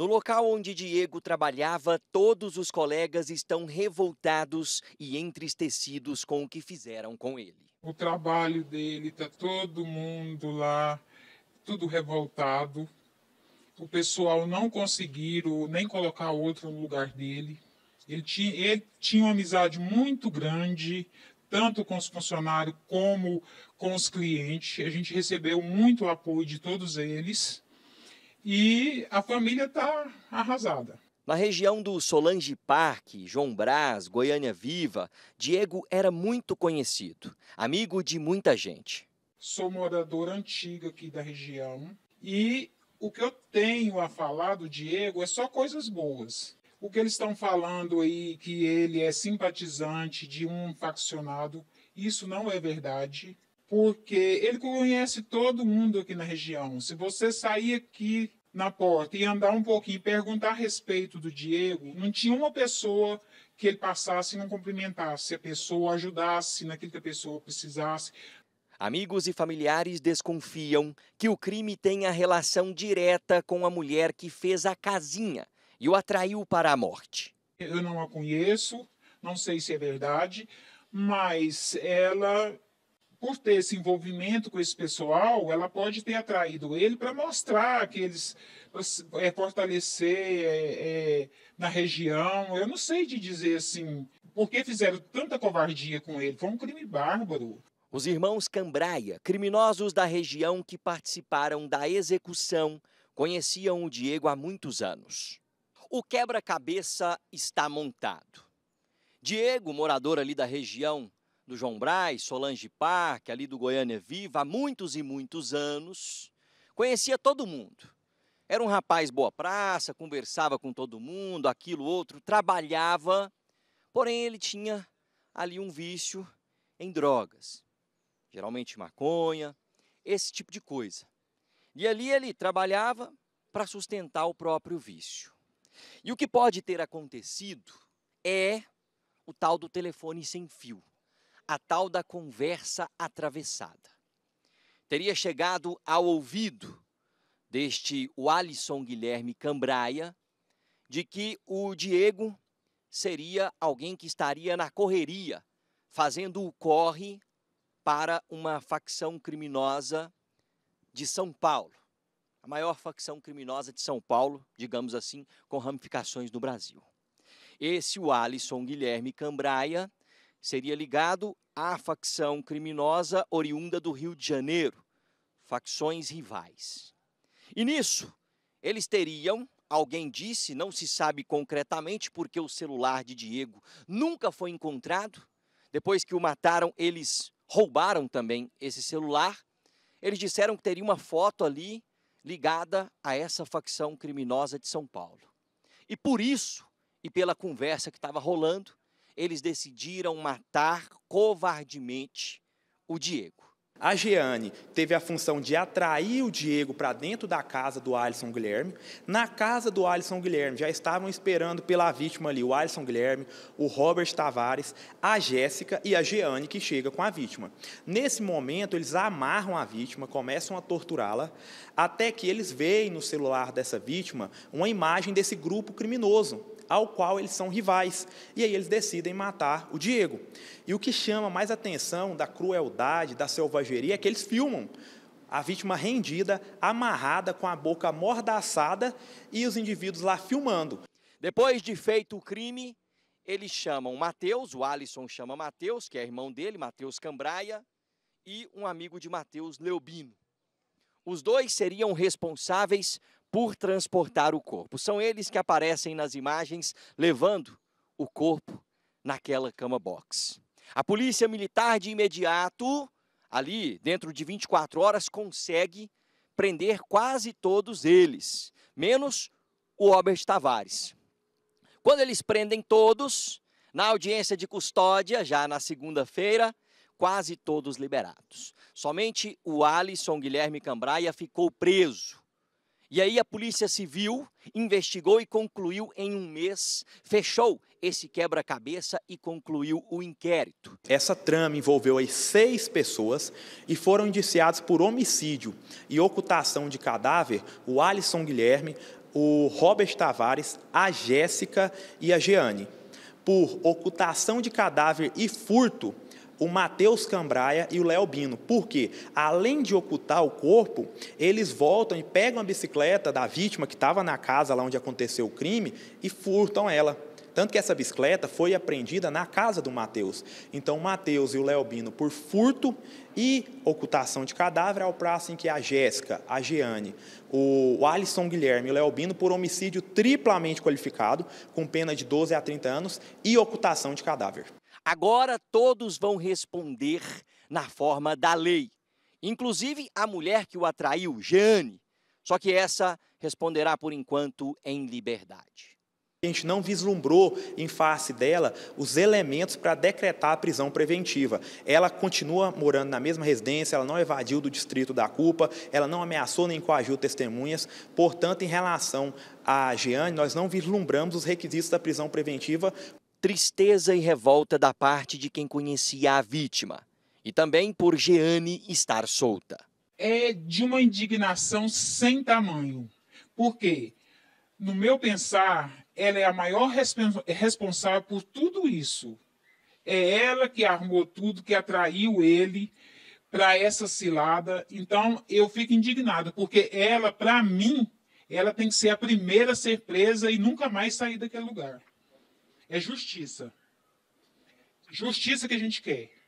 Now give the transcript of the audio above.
No local onde Diego trabalhava, todos os colegas estão revoltados e entristecidos com o que fizeram com ele. O trabalho dele tá todo mundo lá, tudo revoltado. O pessoal não conseguiram nem colocar outro no lugar dele. Ele tinha, ele tinha uma amizade muito grande, tanto com os funcionários como com os clientes. A gente recebeu muito apoio de todos eles e a família está arrasada. Na região do Solange Parque, João Brás, Goiânia Viva, Diego era muito conhecido, amigo de muita gente. Sou morador antigo aqui da região e o que eu tenho a falar do Diego é só coisas boas. O que eles estão falando aí que ele é simpatizante de um faccionado, isso não é verdade porque ele conhece todo mundo aqui na região. Se você sair aqui na porta e andar um pouquinho e perguntar a respeito do Diego, não tinha uma pessoa que ele passasse e não cumprimentasse, a pessoa ajudasse naquilo que a pessoa precisasse. Amigos e familiares desconfiam que o crime tenha relação direta com a mulher que fez a casinha e o atraiu para a morte. Eu não a conheço, não sei se é verdade, mas ela por ter esse envolvimento com esse pessoal, ela pode ter atraído ele para mostrar que eles é, fortalecer é, é, na região. Eu não sei de dizer assim por que fizeram tanta covardia com ele. Foi um crime bárbaro. Os irmãos Cambraia, criminosos da região que participaram da execução, conheciam o Diego há muitos anos. O quebra-cabeça está montado. Diego, morador ali da região, do João Braz, Solange Parque, ali do Goiânia Viva, há muitos e muitos anos. Conhecia todo mundo. Era um rapaz boa praça, conversava com todo mundo, aquilo, outro, trabalhava. Porém, ele tinha ali um vício em drogas, geralmente maconha, esse tipo de coisa. E ali ele trabalhava para sustentar o próprio vício. E o que pode ter acontecido é o tal do telefone sem fio a tal da conversa atravessada. Teria chegado ao ouvido deste Alisson Guilherme Cambraia de que o Diego seria alguém que estaria na correria, fazendo o corre para uma facção criminosa de São Paulo, a maior facção criminosa de São Paulo, digamos assim, com ramificações no Brasil. Esse o Alisson Guilherme Cambraia seria ligado à facção criminosa oriunda do Rio de Janeiro, facções rivais. E nisso, eles teriam, alguém disse, não se sabe concretamente porque o celular de Diego nunca foi encontrado. Depois que o mataram, eles roubaram também esse celular. Eles disseram que teria uma foto ali ligada a essa facção criminosa de São Paulo. E por isso, e pela conversa que estava rolando, eles decidiram matar covardemente o Diego. A Jeane teve a função de atrair o Diego para dentro da casa do Alisson Guilherme. Na casa do Alisson Guilherme já estavam esperando pela vítima ali o Alisson Guilherme, o Robert Tavares, a Jéssica e a Jeane que chega com a vítima. Nesse momento, eles amarram a vítima, começam a torturá-la, até que eles veem no celular dessa vítima uma imagem desse grupo criminoso ao qual eles são rivais. E aí eles decidem matar o Diego. E o que chama mais atenção da crueldade, da selvageria, é que eles filmam a vítima rendida, amarrada, com a boca mordaçada e os indivíduos lá filmando. Depois de feito o crime, eles chamam Mateus, o Alisson chama Mateus, que é irmão dele, Mateus Cambraia, e um amigo de Mateus, Leobino. Os dois seriam responsáveis por transportar o corpo. São eles que aparecem nas imagens levando o corpo naquela cama box. A polícia militar de imediato, ali dentro de 24 horas, consegue prender quase todos eles, menos o Robert Tavares. Quando eles prendem todos, na audiência de custódia, já na segunda-feira, quase todos liberados. Somente o Alisson Guilherme Cambraia ficou preso e aí a Polícia Civil investigou e concluiu em um mês, fechou esse quebra-cabeça e concluiu o inquérito. Essa trama envolveu as seis pessoas e foram indiciados por homicídio e ocultação de cadáver o Alisson Guilherme, o Robert Tavares, a Jéssica e a Jeane. Por ocultação de cadáver e furto, o Matheus Cambraia e o Léo Bino. Por quê? Além de ocultar o corpo, eles voltam e pegam a bicicleta da vítima que estava na casa lá onde aconteceu o crime e furtam ela. Tanto que essa bicicleta foi apreendida na casa do Mateus. Então, o Mateus e o Leobino por furto e ocultação de cadáver, ao prazo em que a Jéssica, a Geane, o Alisson Guilherme e o Leobino por homicídio triplamente qualificado, com pena de 12 a 30 anos e ocultação de cadáver. Agora todos vão responder na forma da lei, inclusive a mulher que o atraiu, Jeane. Só que essa responderá por enquanto em liberdade. A gente não vislumbrou em face dela os elementos para decretar a prisão preventiva. Ela continua morando na mesma residência, ela não evadiu do distrito da culpa, ela não ameaçou nem coagiu testemunhas. Portanto, em relação a Jeane, nós não vislumbramos os requisitos da prisão preventiva tristeza e revolta da parte de quem conhecia a vítima, e também por Jeane estar solta. É de uma indignação sem tamanho, porque, no meu pensar, ela é a maior responsável por tudo isso. É ela que armou tudo, que atraiu ele para essa cilada. Então, eu fico indignado, porque ela, para mim, ela tem que ser a primeira surpresa e nunca mais sair daquele lugar. É justiça. Justiça que a gente quer.